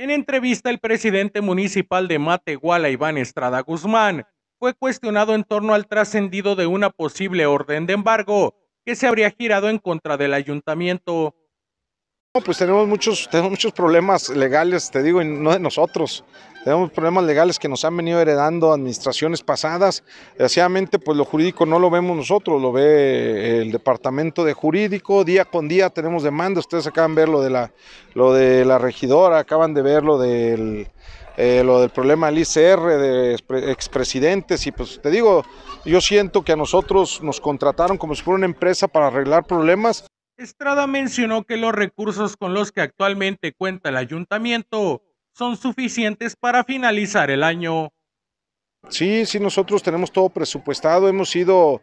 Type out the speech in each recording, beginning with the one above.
En entrevista, el presidente municipal de Matehuala, Iván Estrada Guzmán, fue cuestionado en torno al trascendido de una posible orden de embargo que se habría girado en contra del ayuntamiento. pues tenemos muchos, tenemos muchos problemas legales, te digo, no de nosotros tenemos problemas legales que nos han venido heredando administraciones pasadas. Desgraciadamente, pues lo jurídico no lo vemos nosotros, lo ve eh, el departamento de jurídico. Día con día tenemos demanda. Ustedes acaban de ver lo de la, lo de la regidora, acaban de ver del, eh, lo del problema del ICR, de expresidentes. Y pues te digo, yo siento que a nosotros nos contrataron como si fuera una empresa para arreglar problemas. Estrada mencionó que los recursos con los que actualmente cuenta el ayuntamiento son suficientes para finalizar el año. Sí, sí, nosotros tenemos todo presupuestado, hemos sido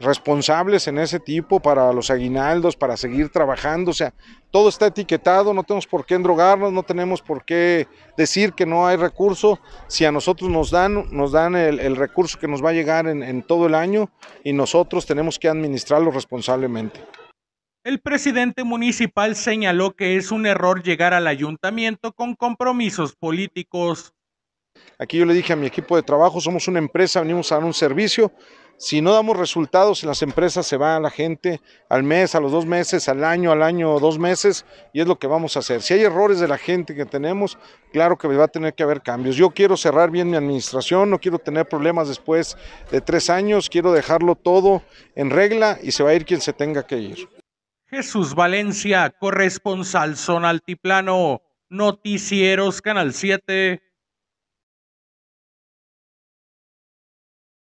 responsables en ese tipo para los aguinaldos, para seguir trabajando, o sea, todo está etiquetado, no tenemos por qué endrogarnos, no tenemos por qué decir que no hay recurso, si a nosotros nos dan, nos dan el, recurso que nos va a llegar en todo el año y nosotros tenemos que administrarlo responsablemente. El presidente municipal señaló que es un error llegar al ayuntamiento con compromisos políticos. Aquí yo le dije a mi equipo de trabajo, somos una empresa, venimos a dar un servicio. Si no damos resultados las empresas, se van a la gente al mes, a los dos meses, al año, al año, dos meses, y es lo que vamos a hacer. Si hay errores de la gente que tenemos, claro que va a tener que haber cambios. Yo quiero cerrar bien mi administración, no quiero tener problemas después de tres años, quiero dejarlo todo en regla y se va a ir quien se tenga que ir. Jesús Valencia, corresponsal Zona Altiplano, Noticieros Canal 7.